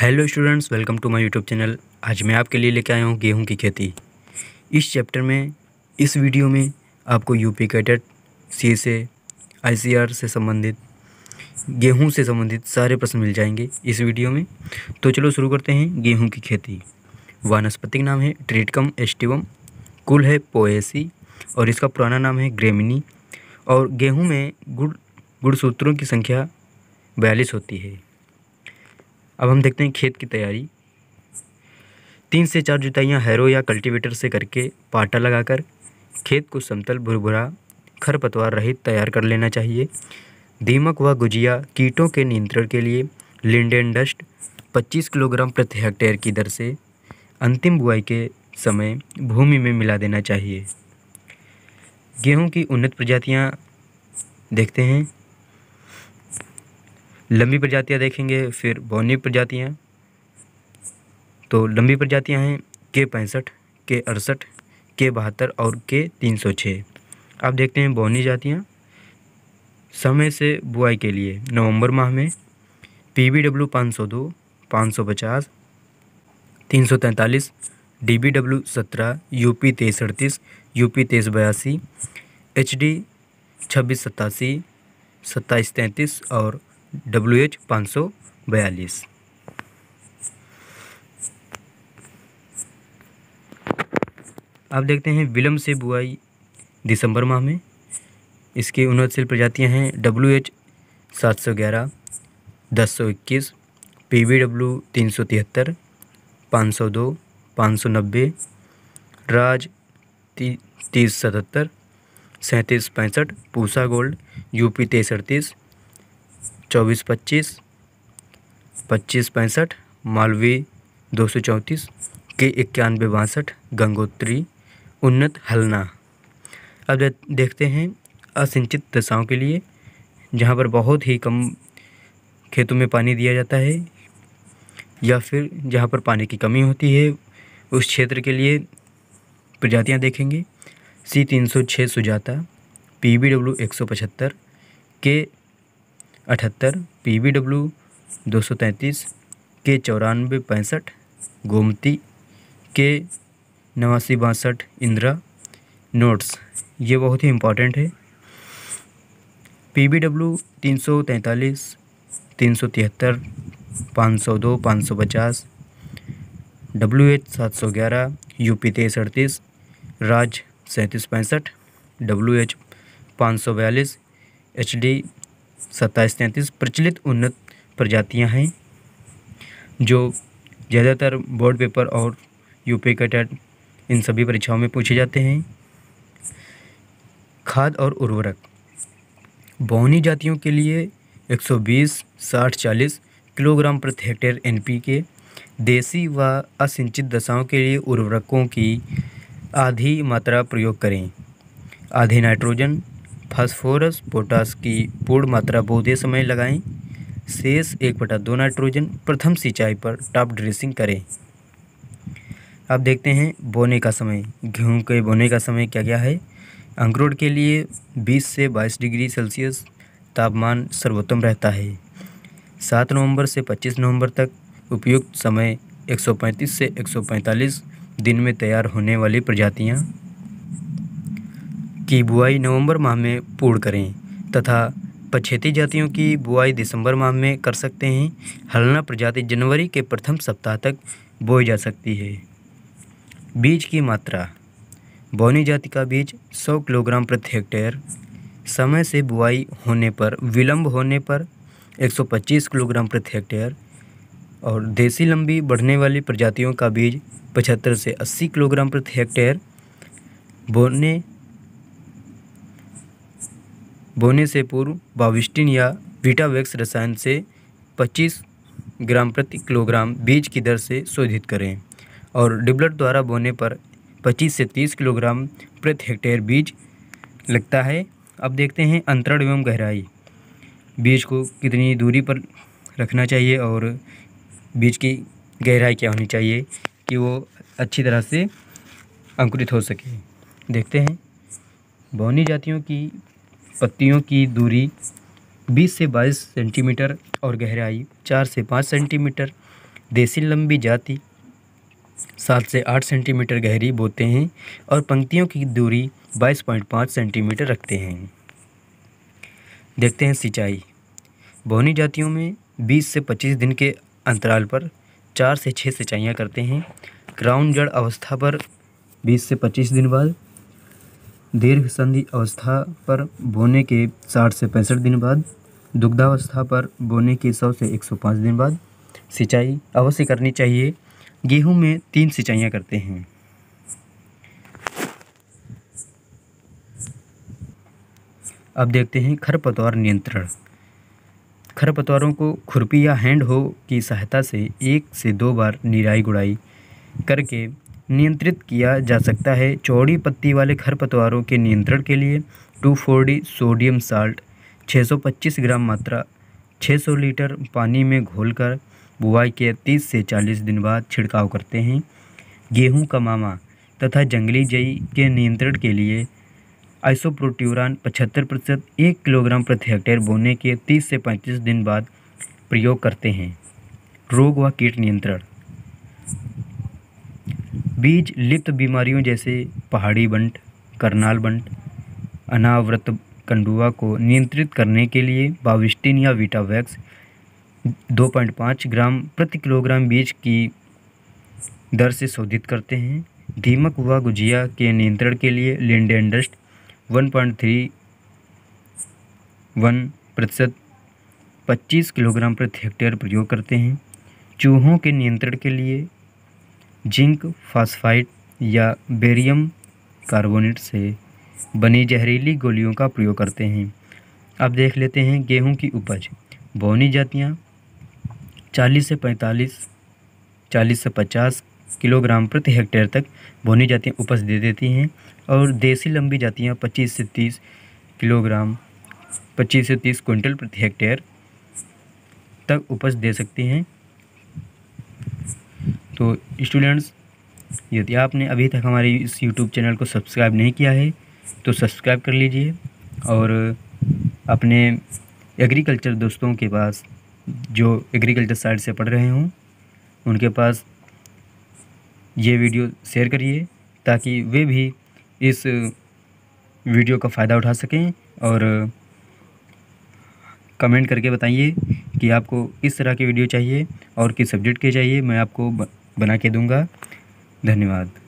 hello students welcome to my YouTube channel आज मैं आपके लिए लेके आया हूँ गेहूं की खेती इस चैप्टर में इस वीडियो में आपको यूपी कैडेट सी से आईसीआर से संबंधित गेहूं से संबंधित सारे प्रश्न मिल जाएंगे इस वीडियो में तो चलो शुरू करते हैं गेहूँ की खेती वानस्पतिक नाम है ट्रीटकम एस्टिवम कुल है पोएसी और इसका पुराना नाम है ग्रेमिनी और गेहूँ में गुड़ गुड़सूत्रों की संख्या बयालीस होती है अब हम देखते हैं खेत की तैयारी तीन से चार जुताइयाँ हैरो या कल्टीवेटर से करके पाटा लगाकर खेत को समतल भुरभुरा खरपतवार रहित तैयार कर लेना चाहिए दीमक व गुजिया कीटों के नियंत्रण के लिए लिंडेन डस्ट 25 किलोग्राम प्रति हेक्टेयर की दर से अंतिम बुआई के समय भूमि में मिला देना चाहिए गेहूं की उन्नत प्रजातियां देखते हैं लंबी प्रजातियाँ देखेंगे फिर बौनी प्रजातियाँ तो लंबी प्रजातियाँ हैं के पैंसठ के अड़सठ के बहत्तर और के तीन सौ छः आप देखते हैं बौनी जातियाँ समय से बुआई के लिए नवंबर माह में पी बी डब्ल्यू पाँच सौ दो पाँच सौ पचास तीन सौ तैंतालीस डी बी डब्ल्यू सत्रह यू पी तेईस अड़तीस यू पी तेईस बयासी एच डी छब्बीस सतासी सत्ताईस तैंतीस और डब्ल्यू एच पाँच सौ बयालीस आप देखते हैं विलम्ब से बुआई दिसंबर माह में इसकी उन्नतशील प्रजातियां हैं डब्ल्यू एच सात सौ ग्यारह दस सौ इक्कीस पी वी डब्ल्यू तीन सौ तिहत्तर पाँच सौ दो पाँच सौ नब्बे राज तीस सतहत्तर सैंतीस पैंसठ पूसा गोल्ड यूपी तेईस अड़तीस चौबीस पच्चीस पच्चीस पैंसठ मालवी दो सौ चौंतीस के इक्यानवे बासठ गंगोत्री उन्नत हलना अब देखते हैं असिंचित दशाओं के लिए जहाँ पर बहुत ही कम खेतों में पानी दिया जाता है या फिर जहाँ पर पानी की कमी होती है उस क्षेत्र के लिए प्रजातियाँ देखेंगे सी तीन सौ छः सुजाता पी बी डब्ल्यू एक सौ पचहत्तर के अठहत्तर पी बी डब्ल्यू दो सौ तैंतीस के चौरानवे पैंसठ गोमती के नवासी बासठ इंदिरा नोट्स ये बहुत ही इम्पॉर्टेंट है पी बी डब्ल्यू तीन सौ तैंतालीस तीन सौ तिहत्तर पाँच सौ दो पाँच सौ पचास डब्ल्यू एच सात सौ ग्यारह यू पी तेईस अड़तीस राज सैंतीस पैंसठ डब्ल्यू एच पाँच सौ बयालीस एच डी सत्ताईस तैंतीस प्रचलित उन्नत प्रजातियां हैं जो ज़्यादातर बोर्ड पेपर और यूपी टैट इन सभी परीक्षाओं में पूछे जाते हैं खाद और उर्वरक बौनी जातियों के लिए 120, 60, 40 किलोग्राम प्रति हेक्टेयर एनपीके देसी व असिंचित दशाओं के लिए उर्वरकों की आधी मात्रा प्रयोग करें आधे नाइट्रोजन फास्फोरस पोटास की पूर्ण मात्रा बोधे समय लगाएं शेष एक बटा दो नाइट्रोजन प्रथम सिंचाई पर टॉप ड्रेसिंग करें अब देखते हैं बोने का समय गेहूं के बोने का समय क्या क्या है अंकुरण के लिए 20 से 22 डिग्री सेल्सियस तापमान सर्वोत्तम रहता है 7 नवंबर से 25 नवंबर तक उपयुक्त समय 135 से 145 दिन में तैयार होने वाली प्रजातियां की बुआई नवंबर माह में पूर्ण करें तथा पछेती जातियों की बुआई दिसंबर माह में कर सकते हैं हलना प्रजाति जनवरी के प्रथम सप्ताह तक बोई जा सकती है बीज की मात्रा बौनी जाति का बीज 100 किलोग्राम प्रति हेक्टेयर समय से बुआई होने पर विलंब होने पर 125 किलोग्राम प्रति हेक्टेयर और देसी लंबी बढ़ने वाली प्रजातियों का बीज 75 से 80 किलोग्राम प्रति हेक्टेयर बोने बोने से पूर्व बाविस्टिन या वीटावैक्स रसायन से 25 ग्राम प्रति किलोग्राम बीज की दर से शोधित करें और डिब्लट द्वारा बोने पर 25 से 30 किलोग्राम प्रति हेक्टेयर बीज लगता है अब देखते हैं अंतरण एवं गहराई बीज को कितनी दूरी पर रखना चाहिए और बीज की गहराई क्या होनी चाहिए कि वो अच्छी तरह से अंकुरित हो सके देखते हैं बौनी जातियों की पत्तियों की दूरी 20 से 22 सेंटीमीटर और गहराई 4 से 5 सेंटीमीटर देसी लंबी जाति सात से आठ सेंटीमीटर गहरी बोते हैं और पंक्तियों की दूरी 22.5 सेंटीमीटर रखते हैं देखते हैं सिंचाई बोनी जातियों में 20 से 25 दिन के अंतराल पर चार से छः सिंचाइयाँ करते हैं क्राउन जड़ अवस्था पर 20 से 25 दिन बाद दीर्घ संधि अवस्था पर बोने के साठ से पैंसठ दिन बाद दुग्धावस्था पर बोने के सौ से एक सौ पाँच दिन बाद सिंचाई अवश्य करनी चाहिए गेहूं में तीन सिंचाइयाँ करते हैं अब देखते हैं खरपतवार नियंत्रण खरपतवारों को खुरपी या हैंड हो की सहायता से एक से दो बार निराई गुड़ाई करके नियंत्रित किया जा सकता है चौड़ी पत्ती वाले खरपतवारों के नियंत्रण के लिए two four D sodium salt 625 gram मात्रा 600 लीटर पानी में घोलकर बुआई के 30 से 40 दिन बाद छिड़काव करते हैं गेहूं का मामा तथा जंगली जई के नियंत्रण के लिए आइसोप्रोट्यूरान 75 प्रतिशत एक किलोग्राम प्रति हेक्टेयर बोने के 30 से 35 दिन बाद प्रयोग करते हैं रोग व कीट नियंत्रण बीज लिप्त बीमारियों जैसे पहाड़ी बंट करनाल बंट अनावृत कंडुआ को नियंत्रित करने के लिए बाविस्टिन या वीटावैक्स 2.5 ग्राम प्रति किलोग्राम बीज की दर से शोधित करते हैं दीमक व गुजिया के नियंत्रण के लिए लिंडेंडस्ट वन प्रतिशत पच्चीस किलोग्राम प्रति हेक्टेयर प्रयोग करते हैं चूहों के नियंत्रण के लिए जिंक फॉस्फाइड या बेरियम कार्बोनेट से बनी जहरीली गोलियों का प्रयोग करते हैं अब देख लेते हैं गेहूं की उपज बोनी जातियाँ चालीस से पैंतालीस चालीस से पचास किलोग्राम प्रति हेक्टेयर तक बोनी जातियाँ उपज दे देती हैं और देसी लंबी जातियाँ पच्चीस से तीस किलोग्राम पच्चीस से तीस क्विंटल प्रति हेक्टेयर तक उपज दे सकती हैं तो स्टूडेंट्स यदि आपने अभी तक हमारे इस यूट्यूब चैनल को सब्सक्राइब नहीं किया है तो सब्सक्राइब कर लीजिए और अपने एग्रीकल्चर दोस्तों के पास जो एग्रीकल्चर साइड से पढ़ रहे हों उनके पास ये वीडियो शेयर करिए ताकि वे भी इस वीडियो का फ़ायदा उठा सकें और कमेंट करके बताइए कि आपको किस तरह की वीडियो चाहिए और किस सब्जेक्ट के चाहिए मैं आपको बना के दूँगा धन्यवाद